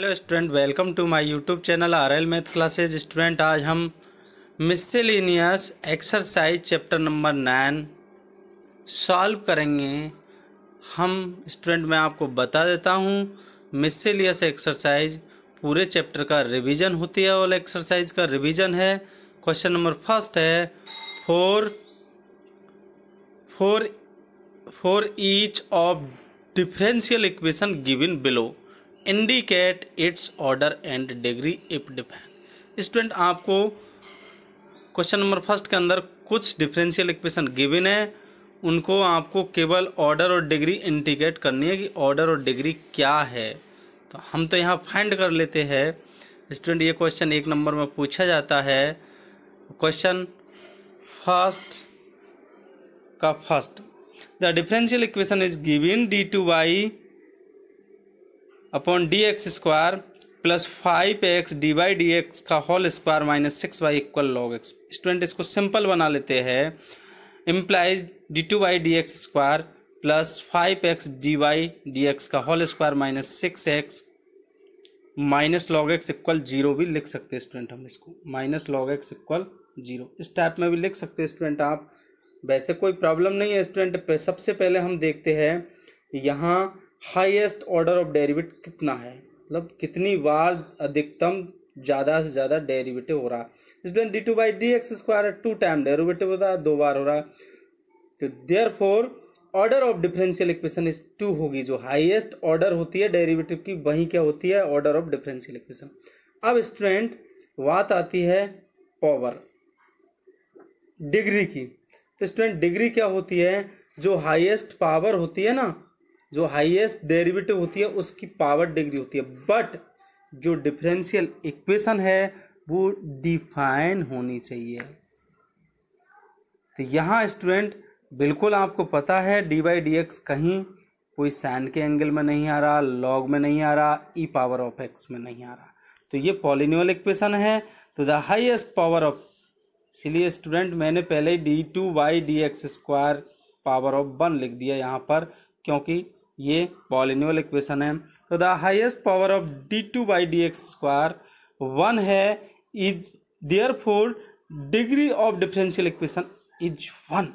hello student welcome to my YouTube channel R L math classes student आज हम miscellaneous exercise chapter number nine solve करेंगे हम student मैं आपको बता देता हूँ मिसलियस एक्सरसाइज पूरे चैप्टर का रिवीजन होती है वाला एक्सरसाइज का रिवीजन है क्वेश्चन नंबर फर्स्ट है four four four each of differential equation given below indicate its order and degree if depend student आपको क्वेश्चन नंबर फर्स्ट के अंदर कुछ डिफरेंशियल इक्वेशन गिवन है उनको आपको केवल ऑर्डर और डिग्री इंडिकेट करनी है कि ऑर्डर और डिग्री क्या है तो हम तो यहाँ फाइंड कर लेते हैं स्टूडेंट ये क्वेश्चन एक नंबर में पूछा जाता है क्वेश्चन फर्स्ट का first the differential equation is given d two y upon d x square plus five x d y d x का whole square minus six y equal log x student इसको simple बना लेते हैं implies d two y d x square plus five x d y d x का whole square minus six x minus log x equal zero भी लिख सकते हैं student हम इसको minus log x equal zero इस टाइप में भी लिख सकते हैं स्टूडेंट आप वैसे कोई प्रॉब्लम नहीं है स्टूडेंट सबसे पहले हम देखते हैं यहाँ हाईएस्ट ऑर्डर ऑफ डेरिवेट कितना है मतलब कितनी बार अधिकतम ज़्यादा से ज़्यादा डेरिवेटिव हो रहा है इसमें d two y d x square two time derivative हो रहा दो बार हो रहा है तो therefore order of differential equation is two होगी जो हाईएस्ट ऑर्डर होती है डेरिवेटिव की वही क्या होती है ऑर्डर ऑफ डिफरेंशियल इक्वेशन अब स्टूडेंट बात आती है पावर डिग्री की तो स्टूडेंट डिग्री क्या होती है जो हाईएस्ट पावर होती है ना जो हाईएस्ट डेरिवेटिव होती है उसकी पावर डिग्री होती है बट जो डिफरेंशियल इक्वेशन है वो डिफाइन होनी चाहिए तो यहाँ स्टूडेंट बिल्कुल आपको पता है डी बाई डी एक्स कहीं कोई साइन के एंगल में नहीं आ रहा लॉग में नहीं आ रहा ई पावर ऑफ एक्स में नहीं आ रहा तो ये पॉलिनियल इक्वेशन है तो द हाईएस्ट पावर ऑफ इसलिए स्टूडेंट मैंने पहले d two y d x square power of one लिख दिया यहाँ पर क्योंकि ये पॉलिनियल इक्वेशन है तो the highest power of d two y d x square one है is therefore degree of differential equation is one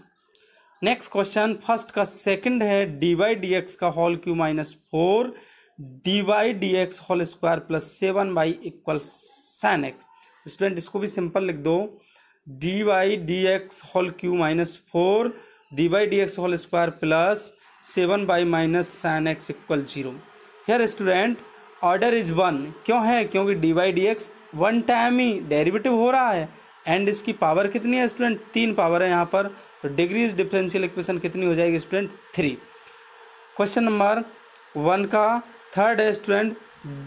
next question first का सेकंड है डी बाई डी एक्स का whole cube minus four d y d x whole square plus seven y equal sine x student इसको भी simple लिख दो d y d x whole cube minus four d y d x whole square plus seven y minus sine x equal zero यार student order is one क्यों है क्योंकि d y d x one time ही derivative हो रहा है and इसकी power कितनी है स्टूडेंट तीन पावर है यहाँ पर तो डिग्रीज डिफरेंशियल इक्वेशन कितनी हो जाएगी student three question number one का थर्ड है student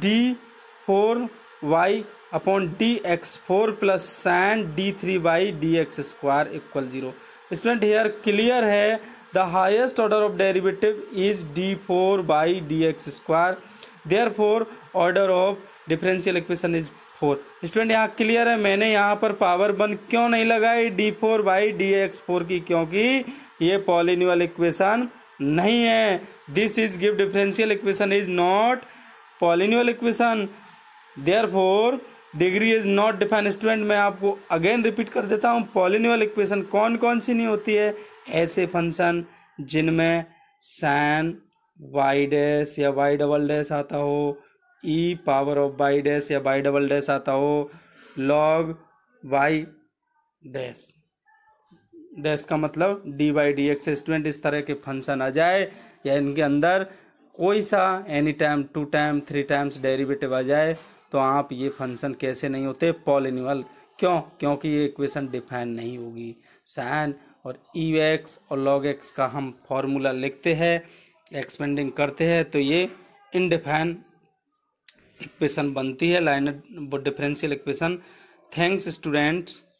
d four y upon d x four plus sine d three by d x square equal zero student here clear है the highest order of derivative is d4 by dx square therefore order of differential equation is four student यहाँ clear है मैंने यहाँ पर power one क्यों नहीं लगाई d four by d x four की क्योंकि ये पॉलिन्यूअल इक्वेशन नहीं है this is give differential equation is not polynomial equation therefore degree is not define student मैं आपको अगेन रिपीट कर देता हूँ पॉलिन्यूअल इक्वेशन कौन कौन सी नहीं होती है ऐसे फंक्शन जिनमें सैन वाई डैश या वाई डबल डैश आता हो e power of y dash या वाई डबल डैश आता हो लॉग वाई डैश डैश का मतलब d y d x student इस तरह के फंक्शन आ जाए या इनके अंदर कोई सा any time two time three times derivative आ जाए तो आप ये फंक्शन कैसे नहीं होते पॉलिनिवल क्यों क्योंकि ये इक्वेशन डिफाइन नहीं होगी साइन और ई e एक्स और लॉग एक्स का हम फॉर्मूला लिखते हैं एक्सपेंडिंग करते हैं तो ये इनडिफाइन इक्वेशन बनती है line differential equation thanks students